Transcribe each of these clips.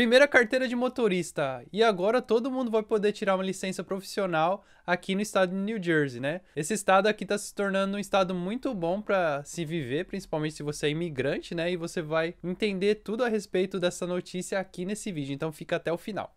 Primeira carteira de motorista. E agora todo mundo vai poder tirar uma licença profissional aqui no estado de New Jersey, né? Esse estado aqui está se tornando um estado muito bom para se viver, principalmente se você é imigrante, né? E você vai entender tudo a respeito dessa notícia aqui nesse vídeo. Então fica até o final.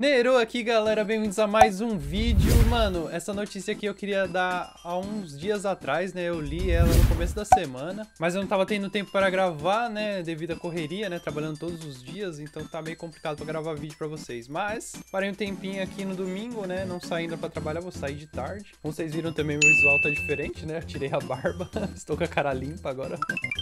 Nero aqui, galera. Bem-vindos a mais um vídeo mano, essa notícia aqui eu queria dar há uns dias atrás, né? Eu li ela no começo da semana, mas eu não tava tendo tempo para gravar, né? Devido à correria, né? Trabalhando todos os dias, então tá meio complicado para gravar vídeo para vocês. Mas parei um tempinho aqui no domingo, né? Não saindo para trabalhar, vou sair de tarde. Como vocês viram também, meu visual tá diferente, né? Eu tirei a barba, estou com a cara limpa agora.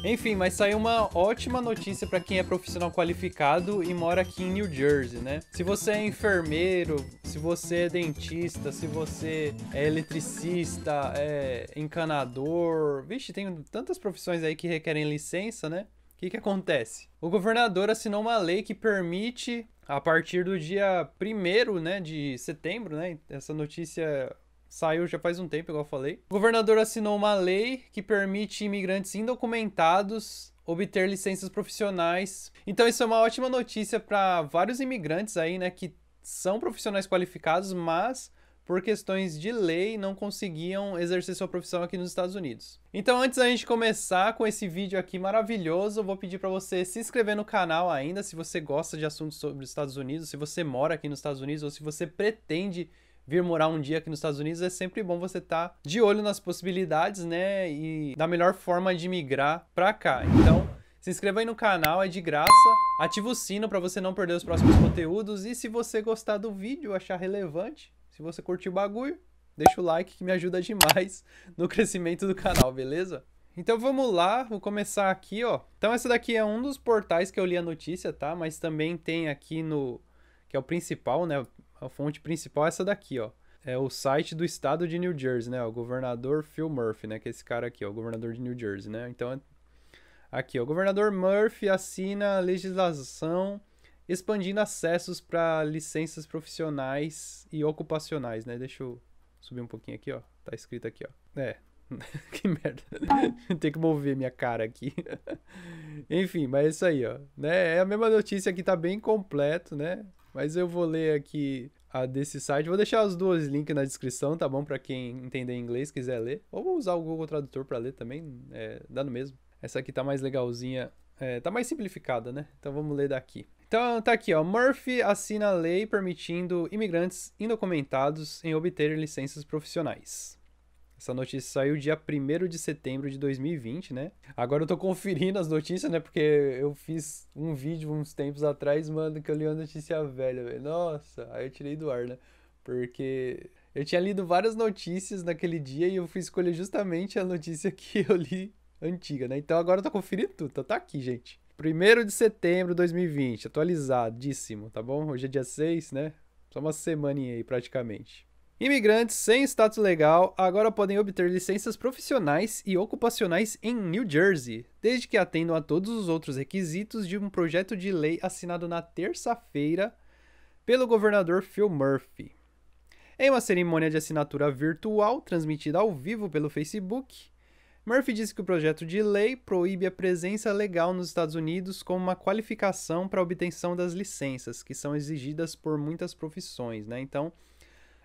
Enfim, mas saiu uma ótima notícia para quem é profissional qualificado e mora aqui em New Jersey, né? Se você é enfermeiro, se você é dentista, se você é eletricista, é encanador. Vixe, tem tantas profissões aí que requerem licença, né? O que, que acontece? O governador assinou uma lei que permite, a partir do dia 1 né, de setembro, né? Essa notícia saiu já faz um tempo, igual eu falei. O governador assinou uma lei que permite imigrantes indocumentados obter licenças profissionais. Então isso é uma ótima notícia para vários imigrantes aí, né, que são profissionais qualificados, mas por questões de lei, não conseguiam exercer sua profissão aqui nos Estados Unidos. Então, antes da gente começar com esse vídeo aqui maravilhoso, eu vou pedir para você se inscrever no canal ainda, se você gosta de assuntos sobre os Estados Unidos, se você mora aqui nos Estados Unidos ou se você pretende vir morar um dia aqui nos Estados Unidos, é sempre bom você estar tá de olho nas possibilidades, né, e da melhor forma de migrar para cá. Então, se inscreva aí no canal, é de graça. Ativa o sino para você não perder os próximos conteúdos e se você gostar do vídeo, achar relevante, se você curtiu o bagulho, deixa o like que me ajuda demais no crescimento do canal, beleza? Então vamos lá, vou começar aqui, ó. Então essa daqui é um dos portais que eu li a notícia, tá? Mas também tem aqui no... que é o principal, né? A fonte principal é essa daqui, ó. É o site do estado de New Jersey, né? O governador Phil Murphy, né? Que é esse cara aqui, ó. O governador de New Jersey, né? Então, aqui, ó. O governador Murphy assina a legislação expandindo acessos para licenças profissionais e ocupacionais, né? Deixa eu subir um pouquinho aqui, ó. Tá escrito aqui, ó. É. que merda. Tem que mover minha cara aqui. Enfim, mas é isso aí, ó. Né? É a mesma notícia que tá bem completo, né? Mas eu vou ler aqui a desse site. Vou deixar os dois links na descrição, tá bom? Para quem entender inglês, quiser ler. Ou vou usar o Google Tradutor para ler também, é, dá no mesmo. Essa aqui tá mais legalzinha, é, tá mais simplificada, né? Então vamos ler daqui. Então tá aqui, ó. Murphy assina a lei permitindo imigrantes indocumentados em obter licenças profissionais. Essa notícia saiu dia 1 de setembro de 2020, né? Agora eu tô conferindo as notícias, né? Porque eu fiz um vídeo uns tempos atrás, mano, que eu li uma notícia velha, velho. Nossa, aí eu tirei do ar, né? Porque eu tinha lido várias notícias naquele dia e eu fui escolher justamente a notícia que eu li antiga, né? Então agora eu tô conferindo tudo, então tá aqui, gente. 1 de setembro de 2020, atualizadíssimo, tá bom? Hoje é dia 6, né? Só uma semaninha aí praticamente. Imigrantes sem status legal agora podem obter licenças profissionais e ocupacionais em New Jersey, desde que atendam a todos os outros requisitos de um projeto de lei assinado na terça-feira pelo governador Phil Murphy. Em uma cerimônia de assinatura virtual transmitida ao vivo pelo Facebook, Murphy disse que o projeto de lei proíbe a presença legal nos Estados Unidos como uma qualificação para a obtenção das licenças, que são exigidas por muitas profissões, né? Então,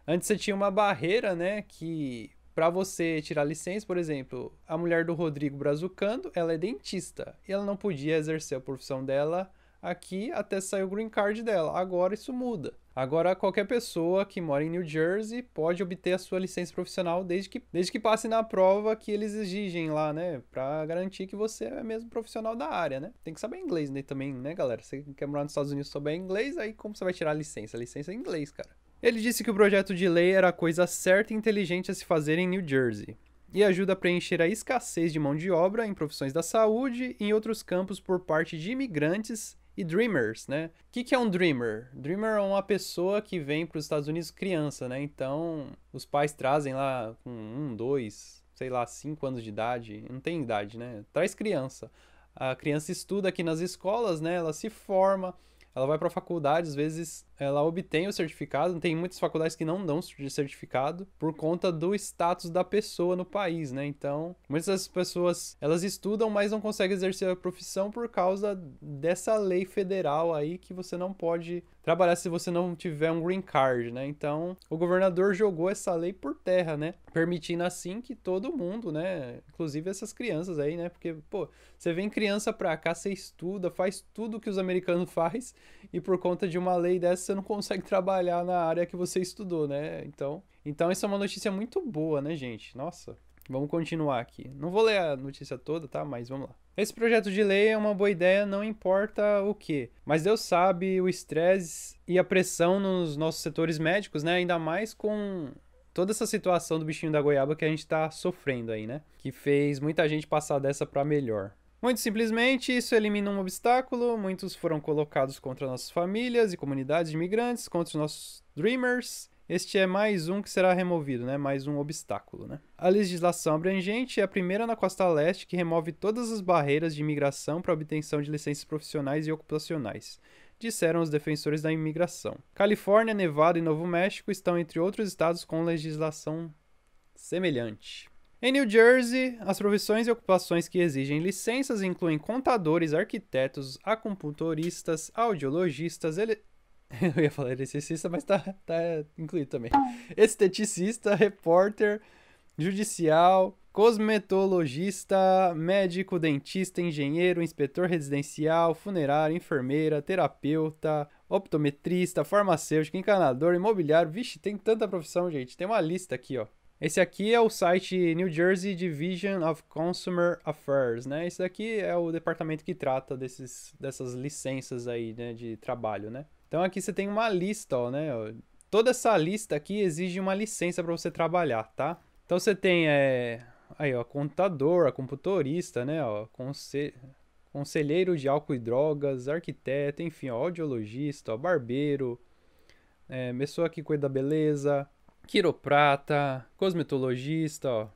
antes você tinha uma barreira, né, que para você tirar licença, por exemplo, a mulher do Rodrigo Brazucando, ela é dentista e ela não podia exercer a profissão dela aqui até sair o green card dela. Agora isso muda. Agora, qualquer pessoa que mora em New Jersey pode obter a sua licença profissional desde que, desde que passe na prova que eles exigem lá, né? Pra garantir que você é mesmo profissional da área, né? Tem que saber inglês né, também, né, galera? Você quer morar nos Estados Unidos souber inglês, aí como você vai tirar a licença? A licença é em inglês, cara. Ele disse que o projeto de lei era a coisa certa e inteligente a se fazer em New Jersey e ajuda a preencher a escassez de mão de obra em profissões da saúde e em outros campos por parte de imigrantes e dreamers, né? O que, que é um dreamer? Dreamer é uma pessoa que vem para os Estados Unidos criança, né? Então, os pais trazem lá com um, dois, sei lá, cinco anos de idade. Não tem idade, né? Traz criança. A criança estuda aqui nas escolas, né? Ela se forma, ela vai para a faculdade, às vezes ela obtém o certificado, tem muitas faculdades que não dão certificado por conta do status da pessoa no país, né? Então, muitas das pessoas, elas estudam, mas não conseguem exercer a profissão por causa dessa lei federal aí que você não pode trabalhar se você não tiver um green card, né? Então, o governador jogou essa lei por terra, né? Permitindo assim que todo mundo, né, inclusive essas crianças aí, né? Porque, pô, você vem criança pra cá, você estuda, faz tudo que os americanos faz e por conta de uma lei dessa você não consegue trabalhar na área que você estudou, né? Então, então isso é uma notícia muito boa, né, gente? Nossa, Vamos continuar aqui. Não vou ler a notícia toda, tá? Mas vamos lá. Esse projeto de lei é uma boa ideia, não importa o que. Mas Deus sabe o estresse e a pressão nos nossos setores médicos, né? Ainda mais com toda essa situação do bichinho da goiaba que a gente tá sofrendo aí, né? Que fez muita gente passar dessa para melhor. Muito simplesmente, isso elimina um obstáculo. Muitos foram colocados contra nossas famílias e comunidades de imigrantes, contra os nossos dreamers este é mais um que será removido, né? mais um obstáculo. Né? A legislação abrangente é a primeira na costa leste que remove todas as barreiras de imigração para obtenção de licenças profissionais e ocupacionais disseram os defensores da imigração. Califórnia, Nevada e Novo México estão entre outros estados com legislação semelhante. Em New Jersey, as profissões e ocupações que exigem licenças incluem contadores, arquitetos, acupuntoristas, audiologistas, ele Eu ia falar esteticista, mas tá, tá incluído também. Esteticista, repórter, judicial, cosmetologista, médico, dentista, engenheiro, inspetor residencial, funerário, enfermeira, terapeuta, optometrista, farmacêutico, encanador, imobiliário. Vixe, tem tanta profissão, gente. Tem uma lista aqui, ó. Esse aqui é o site New Jersey Division of Consumer Affairs, né? Esse daqui é o departamento que trata desses, dessas licenças aí, né, de trabalho, né? Então aqui você tem uma lista, ó, né? Toda essa lista aqui exige uma licença para você trabalhar, tá? Então você tem é, aí, ó, contador, computadorista, né, ó, conselheiro de álcool e drogas, arquiteto, enfim, ó, audiologista, ó, barbeiro, é, pessoa que cuida da beleza, quiroprata, cosmetologista, ó,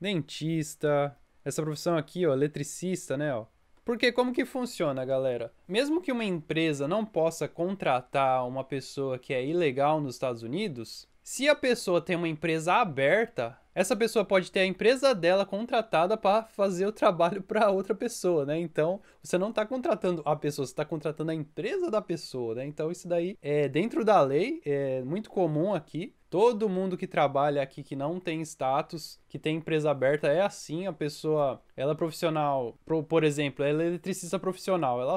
dentista, essa profissão aqui, ó, eletricista, né, ó, porque como que funciona, galera? Mesmo que uma empresa não possa contratar uma pessoa que é ilegal nos Estados Unidos, se a pessoa tem uma empresa aberta, essa pessoa pode ter a empresa dela contratada para fazer o trabalho para outra pessoa, né? Então, você não está contratando a pessoa, você está contratando a empresa da pessoa, né? Então, isso daí é dentro da lei, é muito comum aqui. Todo mundo que trabalha aqui que não tem status, que tem empresa aberta, é assim. A pessoa, ela é profissional, por exemplo, ela é eletricista profissional, ela,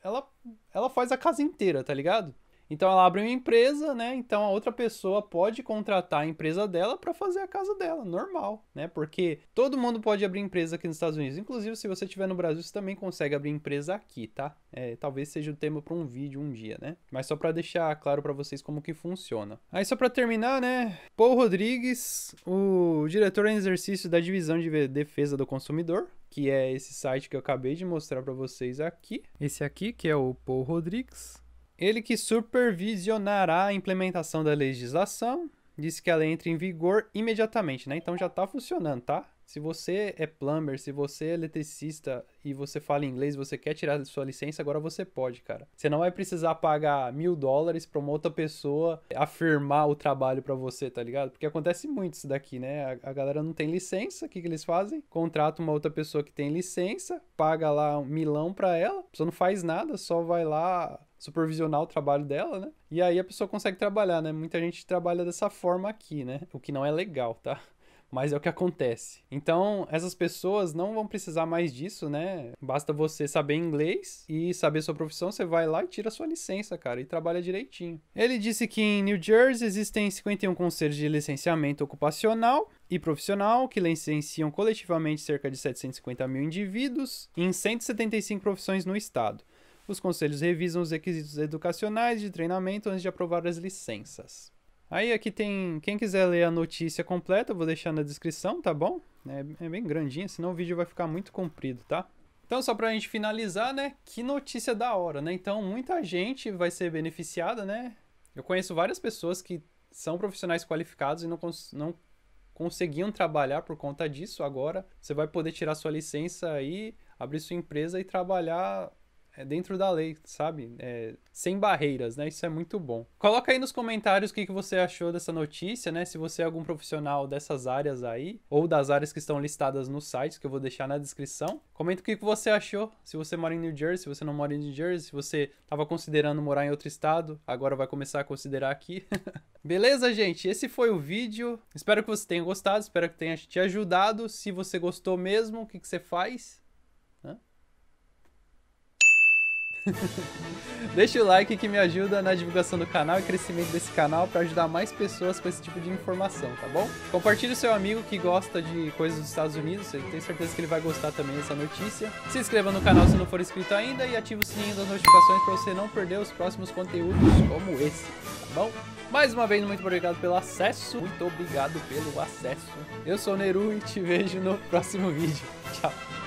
ela, ela faz a casa inteira, tá ligado? Então ela abre uma empresa, né? Então a outra pessoa pode contratar a empresa dela para fazer a casa dela, normal, né? Porque todo mundo pode abrir empresa aqui nos Estados Unidos. Inclusive, se você estiver no Brasil, você também consegue abrir empresa aqui, tá? É, talvez seja o tema para um vídeo um dia, né? Mas só para deixar claro para vocês como que funciona. Aí só para terminar, né? Paul Rodrigues, o diretor em exercício da divisão de defesa do consumidor, que é esse site que eu acabei de mostrar para vocês aqui. Esse aqui que é o Paul Rodrigues ele que supervisionará a implementação da legislação, disse que ela entre em vigor imediatamente, né? Então já está funcionando, tá? Se você é plumber, se você é eletricista e você fala inglês, você quer tirar sua licença, agora você pode, cara. Você não vai precisar pagar mil dólares pra uma outra pessoa afirmar o trabalho para você, tá ligado? Porque acontece muito isso daqui, né? A, a galera não tem licença, o que, que eles fazem? Contrata uma outra pessoa que tem licença, paga lá um milão pra ela, a pessoa não faz nada, só vai lá supervisionar o trabalho dela, né? E aí a pessoa consegue trabalhar, né? Muita gente trabalha dessa forma aqui, né? O que não é legal, tá? mas é o que acontece. Então, essas pessoas não vão precisar mais disso, né? Basta você saber inglês e saber sua profissão, você vai lá e tira sua licença, cara, e trabalha direitinho. Ele disse que em New Jersey existem 51 conselhos de licenciamento ocupacional e profissional que licenciam coletivamente cerca de 750 mil indivíduos em 175 profissões no estado. Os conselhos revisam os requisitos educacionais de treinamento antes de aprovar as licenças. Aí aqui tem, quem quiser ler a notícia completa, eu vou deixar na descrição, tá bom? É, é bem grandinha, senão o vídeo vai ficar muito comprido, tá? Então, só pra gente finalizar, né? Que notícia da hora, né? Então, muita gente vai ser beneficiada, né? Eu conheço várias pessoas que são profissionais qualificados e não, cons não conseguiam trabalhar por conta disso. Agora, você vai poder tirar sua licença aí, abrir sua empresa e trabalhar é dentro da lei, sabe? É, sem barreiras, né? Isso é muito bom. Coloca aí nos comentários o que, que você achou dessa notícia, né? Se você é algum profissional dessas áreas aí, ou das áreas que estão listadas no site, que eu vou deixar na descrição. Comenta o que, que você achou, se você mora em New Jersey, se você não mora em New Jersey, se você estava considerando morar em outro estado, agora vai começar a considerar aqui. Beleza, gente? Esse foi o vídeo. Espero que você tenha gostado, espero que tenha te ajudado. Se você gostou mesmo, o que, que você faz? Deixa o like que me ajuda na divulgação do canal e crescimento desse canal para ajudar mais pessoas com esse tipo de informação, tá bom? Compartilhe o seu amigo que gosta de coisas dos Estados Unidos, eu tenho certeza que ele vai gostar também dessa notícia. Se inscreva no canal se não for inscrito ainda e ative o sininho das notificações para você não perder os próximos conteúdos como esse, tá bom? Mais uma vez, muito obrigado pelo acesso. Muito obrigado pelo acesso. Eu sou o Neru e te vejo no próximo vídeo. Tchau.